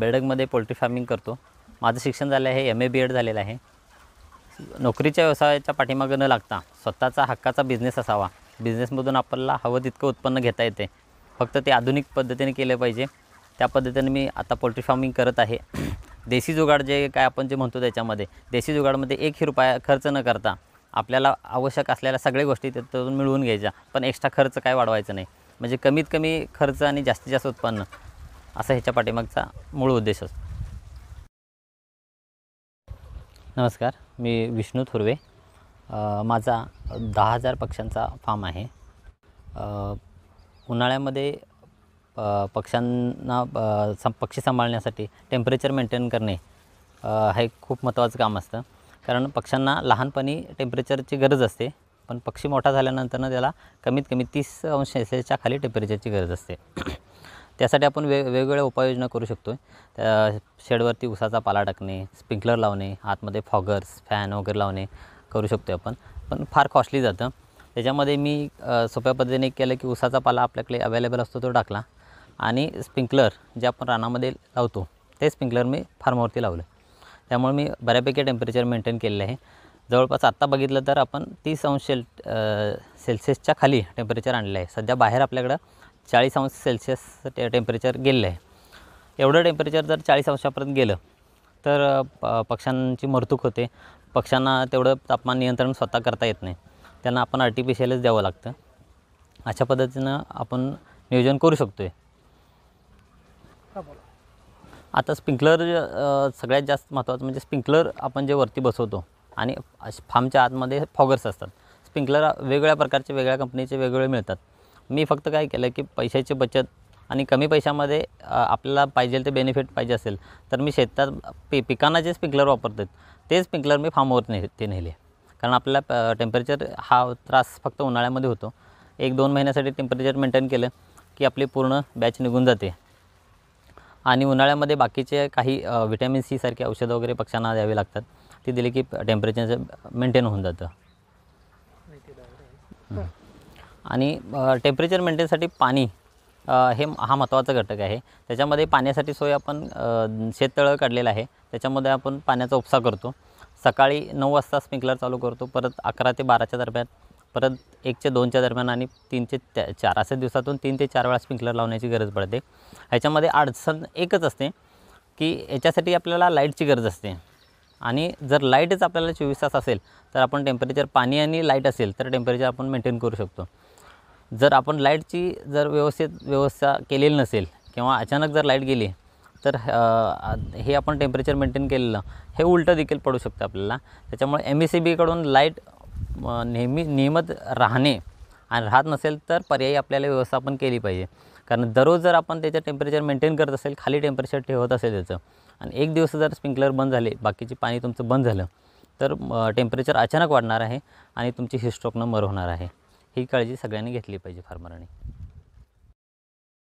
बेडगमध्ये poultry farming करतो माझं शिक्षण झालं आहे एम ए बी एड झालेलं आहे नोकरीच्या व्यवसायाच्या पाठीमागं न लागता स्वतःचा हक्काचा बिझनेस असावा बिझनेसमधून आपल्याला हवं तितकं उत्पन्न घेता येते फक्त ते आधुनिक पद्धतीने केलं पाहिजे त्या पद्धतीने मी आता पोल्ट्री फार्मिंग करत आहे देशी जुगाड जे काय आपण जे म्हणतो त्याच्यामध्ये देशी जुगाडमध्ये एकही रुपया खर्च न करता आपल्याला आवश्यक असलेल्या सगळ्या गोष्टी त्यातून मिळवून घ्यायच्या पण एक्स्ट्रा खर्च काय वाढवायचं नाही म्हणजे कमीत कमी खर्च आणि जास्तीत जास्त उत्पन्न असा ह्याच्या पाठीमागचा मूळ उद्देश असतो नमस्कार मी विष्णू थुर्वे माझा दहा हजार पक्ष्यांचा फार्म आहे उन्हाळ्यामध्ये पक्ष्यांना सं पक्षी सांभाळण्यासाठी टेम्परेचर मेंटेन करणे हे खूप महत्त्वाचं काम असतं कारण पक्ष्यांना लहानपणी टेम्परेचरची गरज असते पण पक्षी मोठा झाल्यानंतरनं त्याला कमीत कमी तीस अंश सेल्सिअसच्या खाली टेम्परेचरची गरज असते त्यासाठी आपण वे वेगवेगळ्या उपाययोजना करू शकतो त्या शेडवरती उसाचा पाला टाकणे स्प्रिंकलर लावणे आतमध्ये फॉगर्स फॅन वगैरे लावणे करू शकतो आपण पण फार कॉस्टली जातं त्याच्यामध्ये मी सोप्या पद्धतीने केलं की उसाचा पाला आपल्याकडे अवेलेबल असतो तो टाकला आणि स्प्रिंकलर जे आपण रानामध्ये लावतो ते स्प्रिंकलर मी फार्मवरती लावलं त्यामुळे मी बऱ्यापैकी टेम्परेचर मेंटेन केलेलं आहे जवळपास आत्ता बघितलं तर आपण तीस अंश सेल सेल्सिअसच्या खाली टेम्परेचर आणलं आहे सध्या बाहेर आपल्याकडं चाळीस अंश सेल्सिअस टे टेम्परेचर गेलेलं आहे एवढं टेम्परेचर जर चाळीस अंशापर्यंत गेलं तर प पक्ष्यांची मर्तूक होते पक्ष्यांना तेवढं तापमान नियंत्रण स्वतः करता येत नाही त्यांना आपण आर्टिफिशियलच द्यावं लागतं अशा पद्धतीनं आपण नियोजन करू शकतो आहे आता स्प्रिंकलर सगळ्यात जास्त महत्त्वाचं म्हणजे स्प्रिंकलर आपण जे वरती बसवतो आणि फार्मच्या आतमध्ये फॉगर्स असतात स्प्रिंकलर वेगवेगळ्या प्रकारचे वेगळ्या कंपनीचे वेगवेगळे मिळतात मी फक्त काय केलं की पैशाची बचत आणि कमी पैशामध्ये आपल्याला पाहिजे ते बेनिफिट पाहिजे असेल तर मी शेतात पि पिकांना जे स्प्रिंकलर वापरतात तेच स्प्रिंकलर मी फार्मवर ने ते नेले कारण आपल्याला टेम्परेचर हा त्रास फक्त उन्हाळ्यामध्ये होतो एक दोन महिन्यासाठी टेम्परेचर मेंटेन केलं की आपली पूर्ण बॅच निघून जाते आणि उन्हाळ्यामध्ये बाकीचे काही विटॅमिन सी सारखी औषधं वगैरे पक्ष्यांना द्यावे लागतात ती दिली की टेम्परेचर मेंटेन होऊन जातं आणि टेम्परेचर मेंटेनसाठी पाणी हे हा महत्त्वाचा घटक आहे त्याच्यामध्ये पाण्यासाठी सोय आपण शेततळं काढलेलं आहे त्याच्यामध्ये आपण पाण्याचा उपसा करतो सकाळी नऊ वाजता स्प्रिंकलर चालू करतो परत अकरा ते बाराच्या दरम्यान परत एकच्या दोनच्या दरम्यान आणि तीनचे त्या चार असे दिवसातून तीन ते चार वेळा स्प्रिंकलर लावण्याची गरज पडते ह्याच्यामध्ये अडचण एकच असते की याच्यासाठी आपल्याला लाईटची गरज असते आणि जर लाईटच आपल्याला चोवीस तास असेल तर आपण टेम्परेचर पाणी आणि लाईट असेल तर टेम्परेचर आपण मेंटेन करू शकतो जर आपण लाईटची जर व्यवस्थित व्यवस्था केलेली नसेल किंवा अचानक जर लाईट गेली तर हे आपण टेम्परेचर मेंटेन केलेलं हे उलटं देखील पडू शकतं आपल्याला त्याच्यामुळे एम ई e सी बीकडून लाईट नेहमी नियमित राहणे आणि राहत नसेल तर पर्यायी आपल्याला व्यवस्थापन केली पाहिजे कारण दररोज जर आपण त्याचं टेम्परेचर मेंटेन करत असेल खाली टेम्परेचर ठेवत असेल त्याचं आणि एक दिवस जर स्प्रिंकलर बंद झाले बाकीचे पाणी तुमचं बंद झालं तर टेम्परेचर अचानक वाढणार आहे आणि तुमची हिस्ट्रोकनं मर होणार आहे ही काळजी सगळ्यांनी घेतली पाहिजे फार्मरांनी